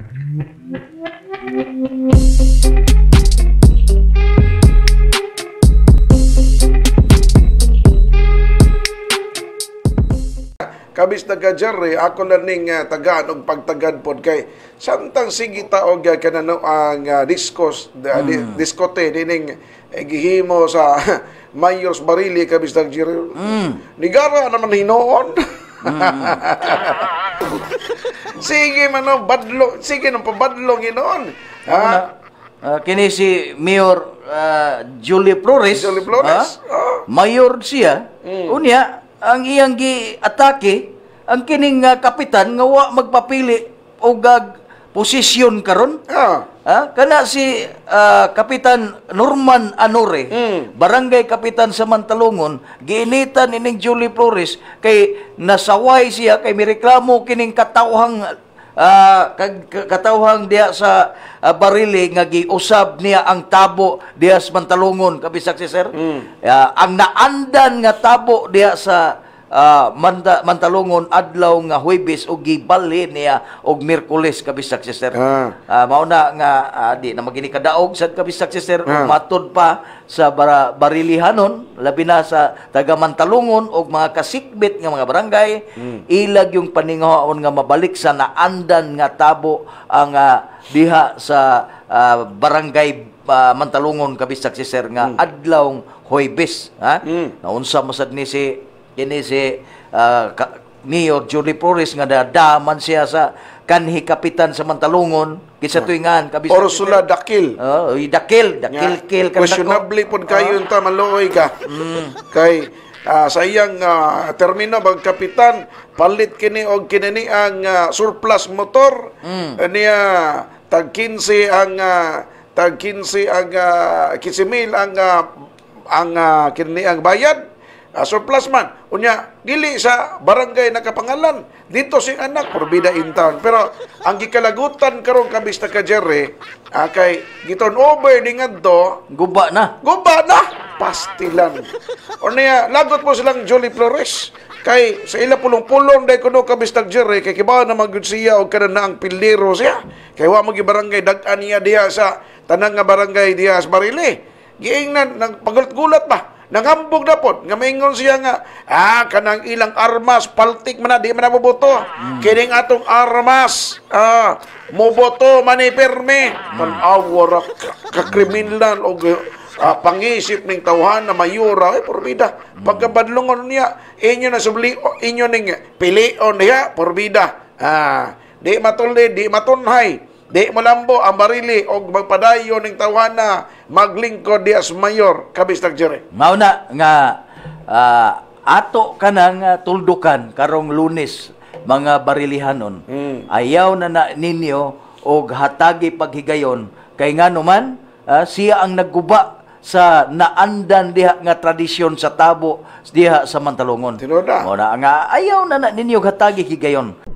kabis na kajari eh, ako learning uh, eh, tagaan og pagtagad pod kay samtang sige taog uh, eh, kanano ang uh, ah, discos uh, ah, mm. diskote dining eh, gihimo sa Mayors Barili kabis na kajari mm. nigara naman hinoon mm. sige man no, badlo, sige nang pabadlo ginoon. Ha? Ah. Uh, ah, kini si Mayor uh, Julie Flores. Julie Flores. Uh, oh. Mayor siya. Mm. Unya ang iyang gi atake ang kining uh, kapitan nga wa magpapili og uh, posisyon karon. Ah. Ha? Kana si uh, Kapitan Norman Anore, mm. barangay Kapitan sa Mantalungon, giinitan ining Julie Flores kay nasaway siya kay mireklamo kining katawhang uh, ah, katawhang diya sa uh, barili nga giusab niya ang tabo diya sa Mantalungon, kabisak si sir. Mm. Uh, ang naandan nga tabo diya sa uh, mantalungon adlaw nga Huwebes o gibali niya og Miyerkules kabisag sister. Ah. Uh, mao na nga uh, di na magini kadaog sad kabisag sister ah. matod pa sa bara, barilihanon labi na sa taga Mantalungon og mga kasikbit nga mga barangay mm. ilag yung paninghaon nga mabalik sa naandan nga tabo ang uh, diha sa uh, barangay uh, Mantalungon kabisag sir nga mm. adlaw Huwebes ha. Mm. Naunsa masad ni si kini si uh, Mayor Julie Flores nga nadaman siya sa kanhi kapitan sa Mantalungon kisa ah. tuig nga kabisa Ursula Dakil. Oh, uh, Dakil, Dakil yeah. kill kan Questionably pud kayo uh. Ah. ta ka. Mm. Kay uh, sayang uh, termino bag kapitan palit kini og kinini ang uh, surplus motor mm. niya tag 15 ang uh, tag 15 ang uh, 15 ang uh, ang uh, kini ang bayad Uh, surplus man. Unya, dili sa barangay nakapangalan. Dito si anak, probida in town. Pero ang gikalagutan karon kabis na ka Jerry, uh, ah, kay giton over ni do, Guba na. Guba na! Pastilan. o niya, lagot mo silang Jolie Flores. Kay sa ila pulong-pulong dahil kuno kabis na Jerry, kay kibawa na magyud siya o kanan na ang piliro siya. Kay wa mo gibarangay, dagan niya diya sa tanang nga barangay diya sa barili. Giingnan, nagpagulat-gulat pa. Nangambog na po. Nga maingon siya nga, ah, kanang ilang armas, paltik man na, di man na mabuto. Mm. Kining atong armas, ah, muboto, manipirme. Mm. Manawara, kakriminal, o uh, pangisip ning tawhan na mayura ay porbida pagkabadlongon niya inyo na subli inyo ning pilion niya porbida ah di matulde di matunhay Di malambo ang barili o magpadayo ng tawana maglingkod di as mayor kabistag jere. Mauna nga uh, ato kanang uh, tuldukan karong lunes mga barilihanon. Mm. Ayaw na, na ninyo og hatagi paghigayon kay nga naman uh, siya ang nagguba sa naandan diha nga tradisyon sa tabo diha sa Mantalungon. Tinuda. Mo na nga ayaw na, na ninyo hatagi higayon.